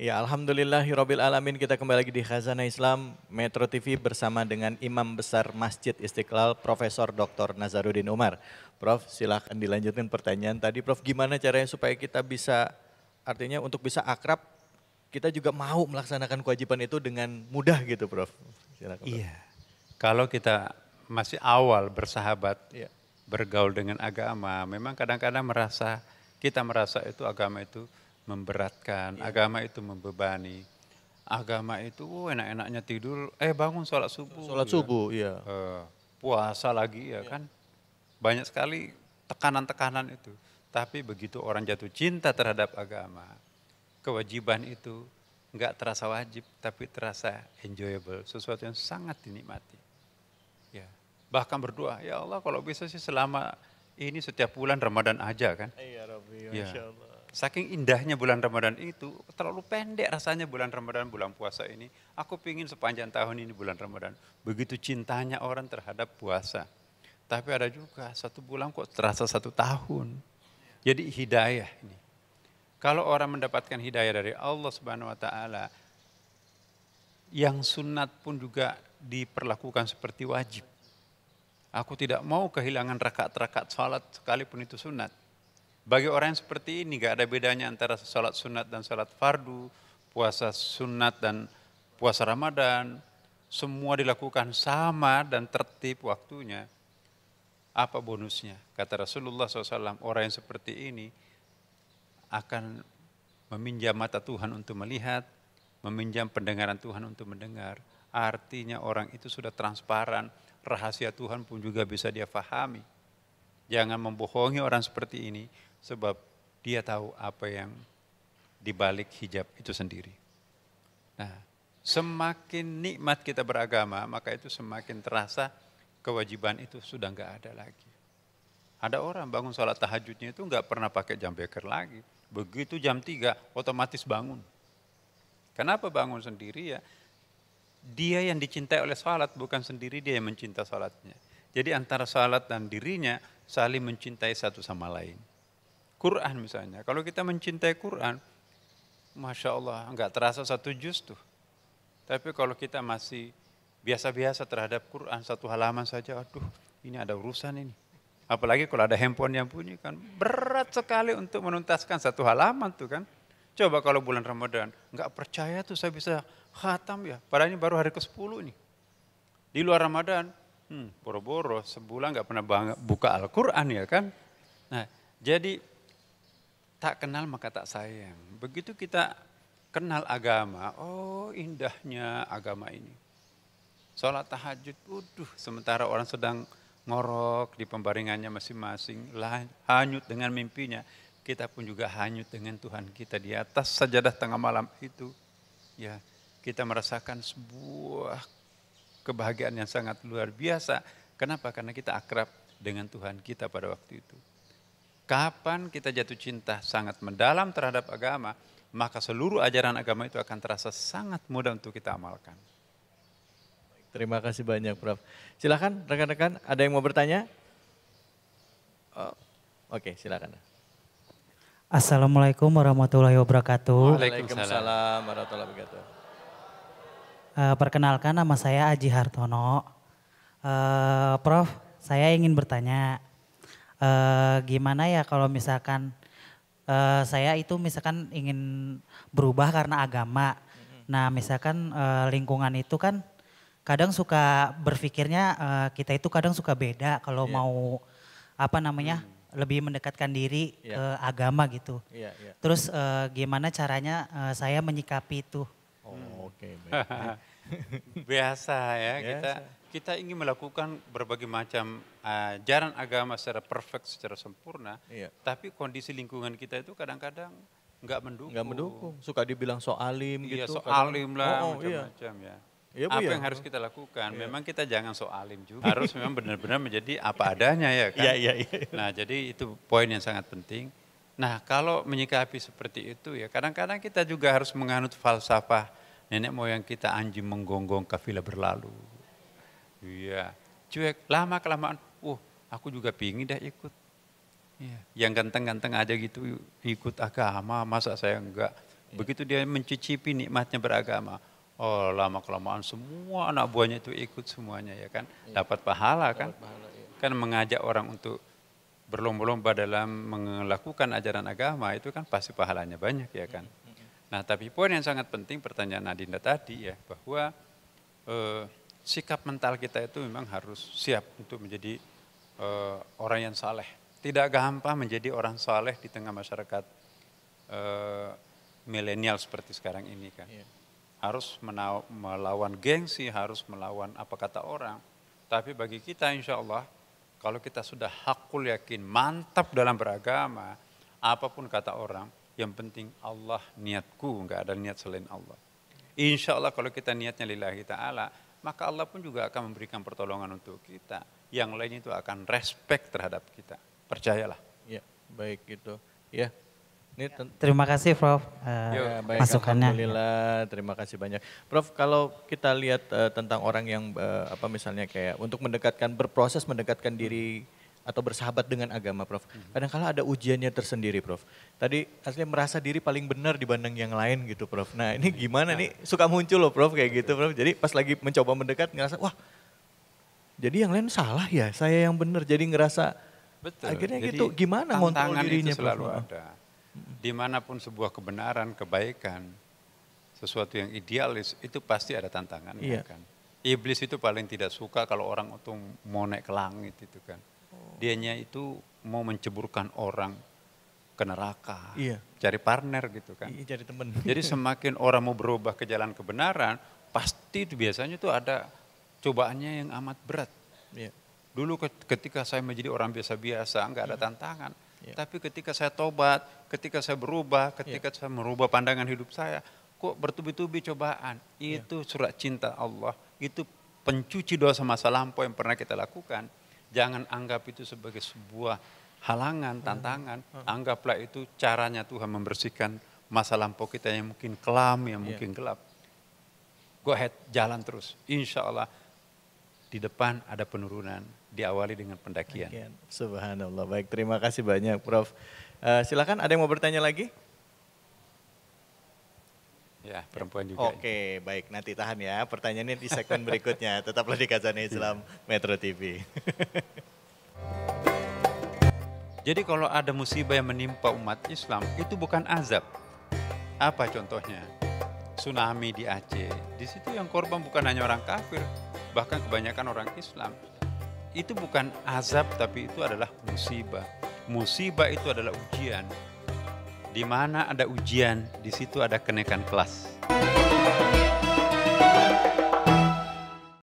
Ya Alhamdulillah Hirobil Alamin kita kembali lagi di Khazanah Islam Metro TV bersama dengan Imam Besar Masjid Istiqlal Profesor Dr. Nazaruddin Umar. Prof silahkan dilanjutkan pertanyaan tadi Prof gimana caranya supaya kita bisa artinya untuk bisa akrab kita juga mau melaksanakan kewajiban itu dengan mudah gitu Prof. Silakan, Prof. Iya kalau kita masih awal bersahabat iya. bergaul dengan agama memang kadang-kadang merasa kita merasa itu agama itu memberatkan, ya. agama itu membebani. Agama itu oh, enak-enaknya tidur, eh bangun sholat subuh. Sholat ya. subuh, iya. Uh, puasa lagi ya, ya kan. Banyak sekali tekanan-tekanan itu. Tapi begitu orang jatuh cinta terhadap agama, kewajiban itu nggak terasa wajib, tapi terasa enjoyable, sesuatu yang sangat dinikmati. Ya, bahkan berdoa, ya Allah kalau bisa sih selama ini setiap bulan Ramadan aja kan. Iya, Rabbi, ya. Saking indahnya bulan Ramadan itu, terlalu pendek rasanya bulan Ramadan, bulan puasa ini. Aku pingin sepanjang tahun ini bulan Ramadan. Begitu cintanya orang terhadap puasa. Tapi ada juga satu bulan kok terasa satu tahun. Jadi hidayah ini. Kalau orang mendapatkan hidayah dari Allah Subhanahu wa taala, yang sunat pun juga diperlakukan seperti wajib. Aku tidak mau kehilangan rakaat-rakaat salat sekalipun itu sunat. Bagi orang yang seperti ini gak ada bedanya antara sholat sunat dan sholat fardu, puasa sunat dan puasa Ramadan, semua dilakukan sama dan tertib waktunya. Apa bonusnya? Kata Rasulullah SAW, orang yang seperti ini akan meminjam mata Tuhan untuk melihat, meminjam pendengaran Tuhan untuk mendengar. Artinya orang itu sudah transparan, rahasia Tuhan pun juga bisa dia fahami. Jangan membohongi orang seperti ini. Sebab dia tahu apa yang dibalik hijab itu sendiri. Nah, semakin nikmat kita beragama, maka itu semakin terasa kewajiban itu sudah nggak ada lagi. Ada orang bangun sholat tahajudnya itu nggak pernah pakai jam beker lagi. Begitu jam tiga otomatis bangun. Kenapa bangun sendiri ya? Dia yang dicintai oleh sholat bukan sendiri dia yang mencinta sholatnya. Jadi antara sholat dan dirinya saling mencintai satu sama lain. Quran misalnya. Kalau kita mencintai Quran, Masya Allah, enggak terasa satu juz tuh. Tapi kalau kita masih biasa-biasa terhadap Quran, satu halaman saja, aduh ini ada urusan ini. Apalagi kalau ada handphone yang bunyi kan, berat sekali untuk menuntaskan satu halaman tuh kan. Coba kalau bulan Ramadan, enggak percaya tuh saya bisa khatam ya. Padahal ini baru hari ke-10 nih. Di luar Ramadan, hmm, boro-boro sebulan nggak pernah buka Al-Quran ya kan. Nah, jadi Tak kenal maka tak sayang. Begitu kita kenal agama, oh indahnya agama ini. Sholat tahajud, waduh sementara orang sedang ngorok di pembaringannya masing-masing, hanyut dengan mimpinya. Kita pun juga hanyut dengan Tuhan kita di atas sajadah tengah malam itu. Ya, kita merasakan sebuah kebahagiaan yang sangat luar biasa. Kenapa? Karena kita akrab dengan Tuhan kita pada waktu itu kapan kita jatuh cinta sangat mendalam terhadap agama, maka seluruh ajaran agama itu akan terasa sangat mudah untuk kita amalkan. Terima kasih banyak, Prof. Silakan rekan-rekan, ada yang mau bertanya? Oh, Oke, okay, silakan. Assalamualaikum warahmatullahi wabarakatuh. Waalaikumsalam warahmatullahi wabarakatuh. Uh, perkenalkan nama saya Aji Hartono. Uh, Prof, saya ingin bertanya Eh, gimana ya kalau misalkan uh, saya itu misalkan ingin berubah karena agama. Nah misalkan uh, lingkungan itu kan kadang suka berpikirnya uh, kita itu kadang suka beda kalau yeah. mau apa namanya hmm. lebih mendekatkan diri yeah. ke agama gitu. Yeah, yeah. Terus uh, gimana caranya uh, saya menyikapi itu? Oh, Oke. Okay, biasa ya biasa. kita kita ingin melakukan berbagai macam ajaran eh, agama secara perfect secara sempurna iya. tapi kondisi lingkungan kita itu kadang-kadang nggak mendukung nggak mendukung suka dibilang soalim iya, gitu soalim lah oh, oh iya. macam-macam iya. ya Iya, apa ya. yang harus kita lakukan? Iya. Memang kita jangan soalim juga. Harus memang benar-benar menjadi apa adanya ya kan. Iya, iya, iya. Nah, jadi itu poin yang sangat penting. Nah, kalau menyikapi seperti itu ya, kadang-kadang kita juga harus menganut falsafah nenek moyang kita anjing menggonggong kafilah berlalu. Iya, cuek lama kelamaan, uh aku juga pingin dah ikut. Iya. Yang ganteng-ganteng aja gitu ikut agama, masa saya enggak. Iya. Begitu dia mencicipi nikmatnya beragama, oh lama kelamaan semua anak buahnya itu ikut semuanya ya kan, iya. dapat pahala kan, iya. kan mengajak orang untuk berlomba-lomba dalam melakukan ajaran agama itu kan pasti pahalanya banyak ya kan. Nah, tapi poin yang sangat penting pertanyaan Adinda tadi ya, bahwa eh, sikap mental kita itu memang harus siap untuk menjadi eh, orang yang saleh. Tidak gampang menjadi orang saleh di tengah masyarakat eh, milenial seperti sekarang ini kan. Iya. Harus menaw- melawan gengsi, harus melawan apa kata orang. Tapi bagi kita insya Allah, kalau kita sudah hakul yakin, mantap dalam beragama, apapun kata orang, yang penting Allah niatku, enggak ada niat selain Allah. Insya Allah kalau kita niatnya lillahi ta'ala, maka Allah pun juga akan memberikan pertolongan untuk kita. Yang lainnya itu akan respect terhadap kita. Percayalah. Ya, baik gitu. Ya, ini terima kasih Prof. Eh, ya, baik, masukannya. Alhamdulillah, terima kasih banyak. Prof, kalau kita lihat uh, tentang orang yang uh, apa misalnya kayak untuk mendekatkan berproses mendekatkan diri atau bersahabat dengan agama, Prof. Kadang-kala ada ujiannya tersendiri, Prof. Tadi aslinya merasa diri paling benar dibanding yang lain gitu, Prof. Nah ini hmm, gimana nih? Suka muncul loh, Prof. Kayak gitu, Prof. Jadi pas lagi mencoba mendekat ngerasa, wah jadi yang lain salah ya, saya yang benar. Jadi ngerasa Betul. akhirnya jadi, gitu. Gimana ngontrol dirinya, itu selalu ada. Dimanapun sebuah kebenaran, kebaikan, sesuatu yang idealis itu pasti ada tantangan iya. kan. Iblis itu paling tidak suka kalau orang itu mau naik ke langit itu kan dianya itu mau menceburkan orang ke neraka. Iya. Cari partner gitu kan. Iya, cari teman. Jadi semakin orang mau berubah ke jalan kebenaran, pasti itu biasanya itu ada cobaannya yang amat berat. Iya. Dulu ketika saya menjadi orang biasa-biasa, nggak ada iya. tantangan. Iya. Tapi ketika saya tobat, ketika saya berubah, ketika iya. saya merubah pandangan hidup saya, kok bertubi-tubi cobaan. Iya. Itu surat cinta Allah, itu pencuci dosa masa lampau yang pernah kita lakukan Jangan anggap itu sebagai sebuah halangan, hmm. tantangan. Hmm. Anggaplah itu caranya Tuhan membersihkan masa lampau kita yang mungkin kelam, yang iya. mungkin yeah. gelap. Go ahead, jalan terus. Insya Allah di depan ada penurunan, diawali dengan pendakian. Subhanallah. Baik, terima kasih banyak, Prof. Uh, silakan, ada yang mau bertanya lagi? Ya, perempuan juga. Oke, okay, baik. Nanti tahan ya. Pertanyaannya di segmen berikutnya. Tetaplah di Kazan Islam iya. Metro TV. Jadi kalau ada musibah yang menimpa umat Islam, itu bukan azab. Apa contohnya? Tsunami di Aceh. Di situ yang korban bukan hanya orang kafir, bahkan kebanyakan orang Islam. Itu bukan azab, tapi itu adalah musibah. Musibah itu adalah ujian. Di mana ada ujian, di situ ada kenaikan kelas.